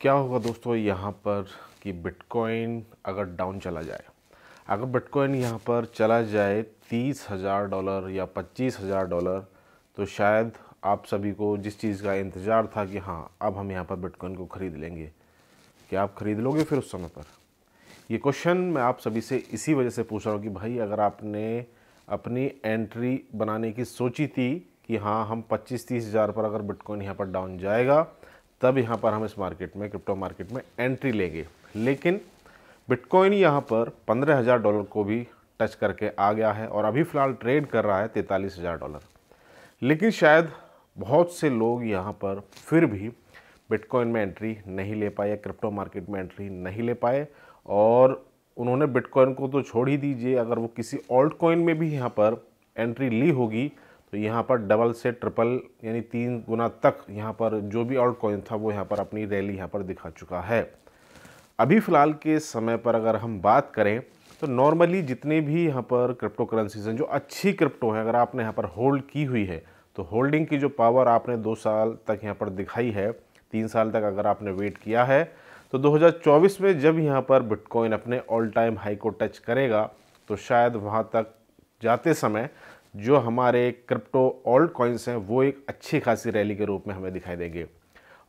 क्या होगा दोस्तों यहाँ पर कि बिटकॉइन अगर डाउन चला जाए अगर बिटकॉइन यहाँ पर चला जाए तीस हज़ार डॉलर या पच्चीस हज़ार डॉलर तो शायद आप सभी को जिस चीज़ का इंतज़ार था कि हाँ अब हम यहाँ पर बिटकॉइन को ख़रीद लेंगे क्या आप ख़रीद लोगे फिर उस समय पर ये क्वेश्चन मैं आप सभी से इसी वजह से पूछ रहा हूँ कि भाई अगर आपने अपनी एंट्री बनाने की सोची थी कि हाँ हम पच्चीस तीस हज़ार पर अगर बिटकॉइन यहाँ पर डाउन जाएगा तब यहाँ पर हम इस मार्केट में क्रिप्टो मार्केट में एंट्री लेंगे लेकिन बिटकॉइन यहाँ पर पंद्रह हज़ार डॉलर को भी टच करके आ गया है और अभी फ़िलहाल ट्रेड कर रहा है तैंतालीस हज़ार डॉलर लेकिन शायद बहुत से लोग यहाँ पर फिर भी बिटकॉइन में एंट्री नहीं ले पाए क्रिप्टो मार्केट में एंट्री नहीं ले पाए और उन्होंने बिटकॉइन को तो छोड़ ही दीजिए अगर वो किसी ऑल्ट कॉइन में भी यहाँ पर एंट्री ली होगी तो यहाँ पर डबल से ट्रिपल यानी तीन गुना तक यहाँ पर जो भी ऑल्ट कॉइन था वो यहाँ पर अपनी रैली यहाँ पर दिखा चुका है अभी फ़िलहाल के समय पर अगर हम बात करें तो नॉर्मली जितने भी यहाँ पर क्रिप्टो करेंसीज हैं जो अच्छी क्रिप्टो है अगर आपने यहाँ पर होल्ड की हुई है तो होल्डिंग की जो पावर आपने दो साल तक यहाँ पर दिखाई है तीन साल तक अगर आपने वेट किया है तो 2024 में जब यहाँ पर बिटकॉइन अपने ऑल टाइम हाई को टच करेगा तो शायद वहाँ तक जाते समय जो हमारे क्रिप्टो ओल्ड कॉइन्स हैं वो एक अच्छी खासी रैली के रूप में हमें दिखाई देंगे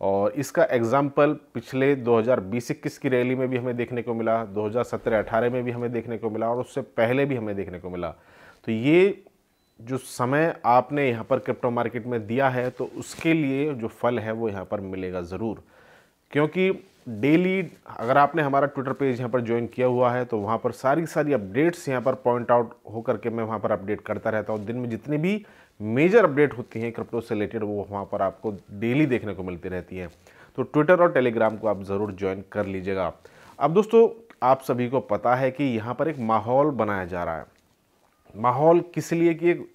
और इसका एग्ज़ाम्पल पिछले 2020-21 की रैली में भी हमें देखने को मिला 2017-18 में भी हमें देखने को मिला और उससे पहले भी हमें देखने को मिला तो ये जो समय आपने यहाँ पर क्रिप्टो मार्केट में दिया है तो उसके लिए जो फल है वो यहाँ पर मिलेगा ज़रूर क्योंकि डेली अगर आपने हमारा ट्विटर पेज यहाँ पर ज्वाइन किया हुआ है तो वहाँ पर सारी सारी अपडेट्स यहाँ पर पॉइंट आउट हो करके मैं वहाँ पर अपडेट करता रहता हूँ दिन में जितनी भी मेजर अपडेट होती हैं क्रिप्टो से रिलेटेड वो वहाँ पर आपको डेली देखने को मिलती रहती हैं तो ट्विटर और टेलीग्राम को आप ज़रूर ज्वाइन कर लीजिएगा अब दोस्तों आप सभी को पता है कि यहाँ पर एक माहौल बनाया जा रहा है माहौल किस लिए कि एक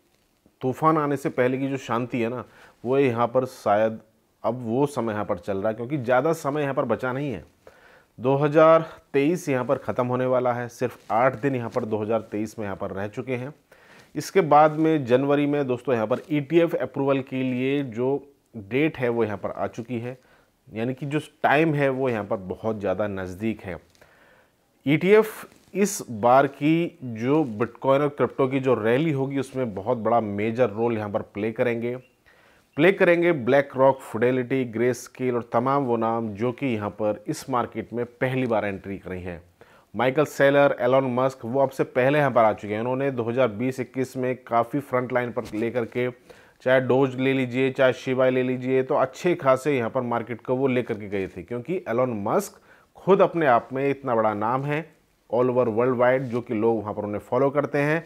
तूफान आने से पहले की जो शांति है ना वो यहाँ पर शायद अब वो समय यहाँ पर चल रहा है क्योंकि ज़्यादा समय यहाँ पर बचा नहीं है 2023 यहाँ पर ख़त्म होने वाला है सिर्फ आठ दिन यहाँ पर 2023 में यहाँ पर रह चुके हैं इसके बाद में जनवरी में दोस्तों यहाँ पर ई e अप्रूवल के लिए जो डेट है वो यहाँ पर आ चुकी है यानी कि जो टाइम है वो यहाँ पर बहुत ज़्यादा नज़दीक है ई e इस बार की जो बिटकॉइन और क्रिप्टो की जो रैली होगी उसमें बहुत बड़ा मेजर रोल यहाँ पर प्ले करेंगे प्ले करेंगे BlackRock Fidelity Grayscale और तमाम वो नाम जो कि यहाँ पर इस मार्केट में पहली बार एंट्री करी हैं माइकल सेलर एलॉन मस्क वो अब से पहले यहाँ पर आ चुके हैं उन्होंने 2020-21 में काफ़ी फ्रंट लाइन पर लेकर के चाहे डोज ले लीजिए चाहे शिवाय ले लीजिए तो अच्छे खासे यहाँ पर मार्केट को वो लेकर के गए थे क्योंकि एलॉन मस्क खुद अपने आप में इतना बड़ा नाम है ऑल ओवर वर्ल्ड वाइड जो कि लोग वहाँ पर उन्हें फॉलो करते हैं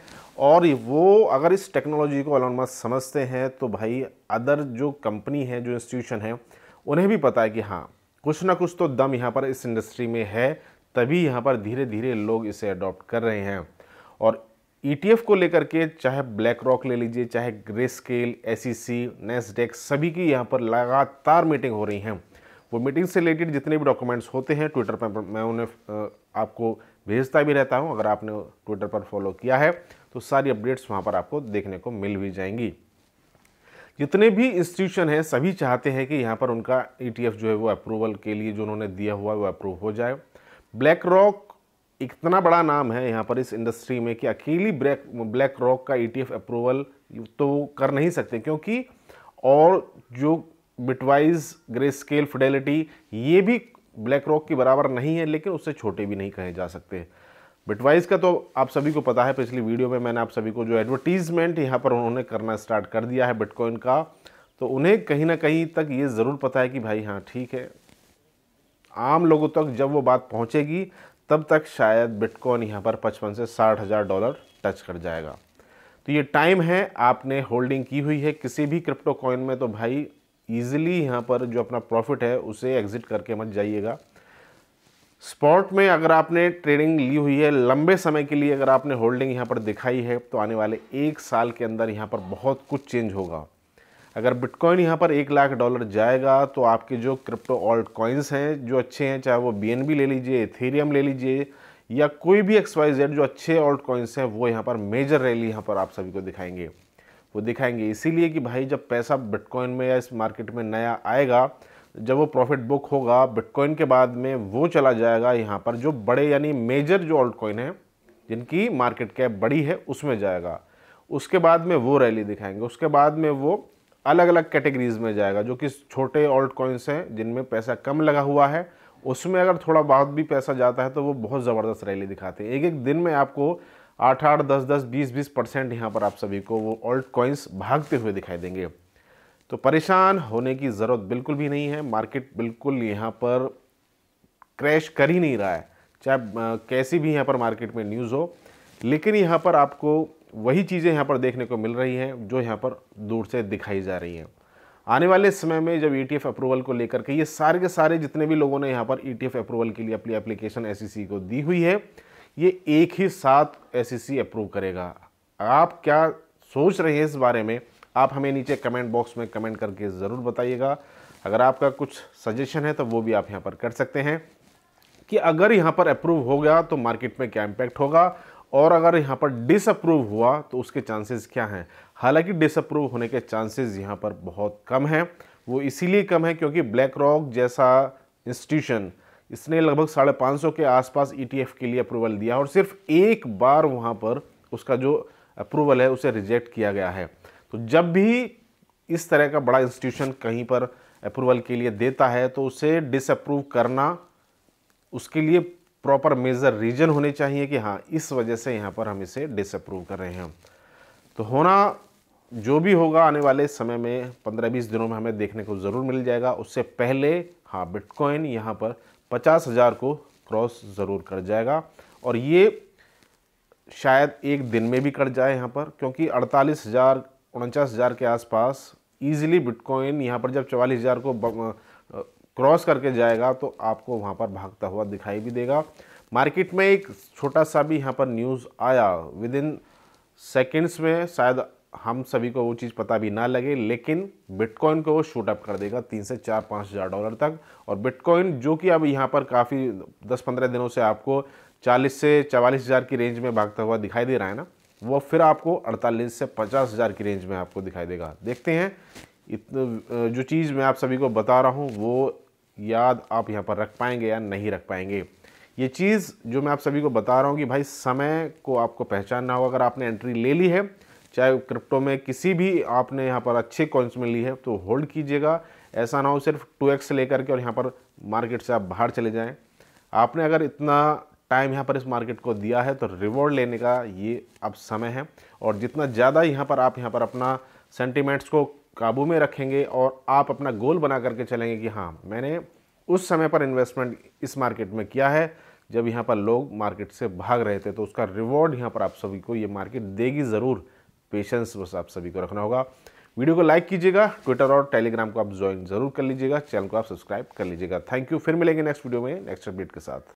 और वो अगर इस टेक्नोलॉजी को एलोन मस्क समझते हैं तो भाई अदर जो कंपनी है जो इंस्टीट्यूशन है उन्हें भी पता है कि हाँ कुछ ना कुछ तो दम यहाँ पर इस इंडस्ट्री में है तभी यहाँ पर धीरे धीरे लोग इसे अडॉप्ट कर रहे हैं और ई e को लेकर के चाहे ब्लैक रॉक ले लीजिए चाहे ग्रे स्केल एस सी सभी की यहाँ पर लगातार मीटिंग हो रही हैं वो मीटिंग से रिलेटेड जितने भी डॉक्यूमेंट्स होते हैं ट्विटर पर मैं उन्हें आपको भेजता भी रहता हूँ अगर आपने ट्विटर पर फॉलो किया है तो सारी अपडेट्स वहाँ पर आपको देखने को मिल भी जाएंगी जितने भी इंस्टीट्यूशन हैं सभी चाहते हैं कि यहाँ पर उनका ई e जो है वो अप्रूवल के लिए जो उन्होंने दिया हुआ है वो अप्रूव हो जाए ब्लैक रॉक इतना बड़ा नाम है यहाँ पर इस इंडस्ट्री में कि अकेली ब्लैक ब्लैक रॉक का ई e अप्रूवल तो कर नहीं सकते क्योंकि और जो बिटवाइज ग्रे स्केल फिडेलिटी ये भी ब्लैक रॉक के बराबर नहीं है लेकिन उससे छोटे भी नहीं कहे जा सकते बिटवाइज का तो आप सभी को पता है पिछली वीडियो में मैंने आप सभी को जो एडवर्टीज़मेंट यहाँ पर उन्होंने करना स्टार्ट कर दिया है बिटकॉइन का तो उन्हें कहीं ना कहीं तक ये ज़रूर पता है कि भाई हाँ ठीक है आम लोगों तक जब वो बात पहुँचेगी तब तक शायद बिटकॉइन यहाँ पर पचपन से साठ हज़ार डॉलर टच कर जाएगा तो ये टाइम है आपने होल्डिंग की हुई है किसी भी क्रिप्टो कॉइन में तो भाई ईजिली यहाँ पर जो अपना प्रॉफिट है उसे एग्ज़िट करके मत जाइएगा स्पॉट में अगर आपने ट्रेडिंग ली हुई है लंबे समय के लिए अगर आपने होल्डिंग यहाँ पर दिखाई है तो आने वाले एक साल के अंदर यहाँ पर बहुत कुछ चेंज होगा अगर बिटकॉइन यहाँ पर एक लाख डॉलर जाएगा तो आपके जो क्रिप्टो ऑल्ट कॉइन्स हैं जो अच्छे हैं चाहे वो बी ले लीजिए एथेरियम ले लीजिए या कोई भी एक्सवाइजेड जो अच्छे ऑल्ट कॉइन्स हैं वो यहाँ पर मेजर रैली यहाँ पर आप सभी को दिखाएंगे वो दिखाएंगे इसीलिए कि भाई जब पैसा बिटकॉइन में या इस मार्केट में नया आएगा जब वो प्रॉफिट बुक होगा बिटकॉइन के बाद में वो चला जाएगा यहाँ पर जो बड़े यानी मेजर जो ऑल्ट कॉइन है जिनकी मार्केट कैप बड़ी है उसमें जाएगा उसके बाद में वो रैली दिखाएंगे उसके बाद में वो अलग अलग कैटेगरीज में जाएगा जो कि छोटे ऑल्ट कॉइन्स हैं जिनमें पैसा कम लगा हुआ है उसमें अगर थोड़ा बहुत भी पैसा जाता है तो वो बहुत ज़बरदस्त रैली दिखाते हैं एक एक दिन में आपको आठ आठ दस दस बीस बीस परसेंट यहाँ पर आप सभी को वो ऑल्ट कॉइन्स भागते हुए दिखाई देंगे तो परेशान होने की ज़रूरत बिल्कुल भी नहीं है मार्केट बिल्कुल यहाँ पर क्रैश कर ही नहीं रहा है चाहे कैसी भी यहाँ पर मार्केट में न्यूज़ हो लेकिन यहाँ पर आपको वही चीज़ें यहाँ पर देखने को मिल रही हैं जो यहाँ पर दूर से दिखाई जा रही हैं आने वाले समय में जब ई e अप्रूवल को लेकर के ये सारे के सारे जितने भी लोगों ने यहाँ पर ई e अप्रूवल के लिए अपनी एप्लीकेशन एस e को दी हुई है ये एक ही साथ एस अप्रूव e करेगा आप क्या सोच रहे हैं इस बारे में आप हमें नीचे कमेंट बॉक्स में कमेंट करके ज़रूर बताइएगा अगर आपका कुछ सजेशन है तो वो भी आप यहाँ पर कर सकते हैं कि अगर यहाँ पर अप्रूव हो गया तो मार्केट में क्या इम्पैक्ट होगा और अगर यहाँ पर डिसअप्रूव हुआ तो उसके चांसेस क्या हैं हालांकि डिसअप्रूव होने के चांसेस यहाँ पर बहुत कम हैं वो इसीलिए कम है क्योंकि ब्लैक रॉक जैसा इंस्टीट्यूशन इसने लगभग साढ़े पाँच सौ के आसपास ईटीएफ e के लिए अप्रूवल दिया और सिर्फ एक बार वहाँ पर उसका जो अप्रूवल है उसे रिजेक्ट किया गया है तो जब भी इस तरह का बड़ा इंस्टीट्यूशन कहीं पर अप्रूवल के लिए देता है तो उसे डिसअप्रूव करना उसके लिए प्रॉपर मेजर रीजन होने चाहिए कि हाँ इस वजह से यहाँ पर हम इसे डिसअप्रूव कर रहे हैं तो होना जो भी होगा आने वाले समय में पंद्रह बीस दिनों में हमें देखने को ज़रूर मिल जाएगा उससे पहले हाँ बिटकॉइन यहाँ पर पचास हज़ार को क्रॉस ज़रूर कर जाएगा और ये शायद एक दिन में भी कट जाए यहाँ पर क्योंकि अड़तालीस हज़ार उनचास हज़ार के आसपास ईजिली बिटकॉइन यहाँ पर जब चवालीस हज़ार को क्रॉस करके जाएगा तो आपको वहाँ पर भागता हुआ दिखाई भी देगा मार्केट में एक छोटा सा भी यहाँ पर न्यूज़ आया विद इन सेकेंड्स में शायद हम सभी को वो चीज़ पता भी ना लगे लेकिन बिटकॉइन को वो शूट अप कर देगा तीन से चार पाँच हज़ार डॉलर तक और बिटकॉइन जो कि अब यहाँ पर काफ़ी दस पंद्रह दिनों से आपको चालीस से चवालीस हज़ार की रेंज में भागता हुआ दिखाई दे रहा है ना वो फिर आपको अड़तालीस से पचास हज़ार की रेंज में आपको दिखाई देगा देखते हैं इतना जो चीज़ मैं आप सभी को बता रहा हूँ वो याद आप यहाँ पर रख पाएंगे या नहीं रख पाएंगे ये चीज़ जो मैं आप सभी को बता रहा हूँ कि भाई समय को आपको पहचानना होगा अगर आपने एंट्री ले ली है चाहे क्रिप्टो में किसी भी आपने यहाँ पर अच्छे कॉइन्स में ली है तो होल्ड कीजिएगा ऐसा ना हो सिर्फ टू एक्स लेकर के और यहाँ पर मार्केट से आप बाहर चले जाएं आपने अगर इतना टाइम यहाँ पर इस मार्केट को दिया है तो रिवॉर्ड लेने का ये अब समय है और जितना ज़्यादा यहाँ पर आप यहाँ पर अपना सेंटिमेंट्स को काबू में रखेंगे और आप अपना गोल बना करके चलेंगे कि हाँ मैंने उस समय पर इन्वेस्टमेंट इस मार्केट में किया है जब यहाँ पर लोग मार्केट से भाग रहे थे तो उसका रिवॉर्ड यहाँ पर आप सभी को ये मार्केट देगी ज़रूर पेशेंस बस आप सभी को रखना होगा वीडियो को लाइक कीजिएगा ट्विटर और टेलीग्राम को आप ज्वाइन जरूर कर लीजिएगा चैनल को आप सब्सक्राइब कर लीजिएगा थैंक यू फिर मिलेंगे नेक्स्ट वीडियो में नेक्स्ट अपडेट के साथ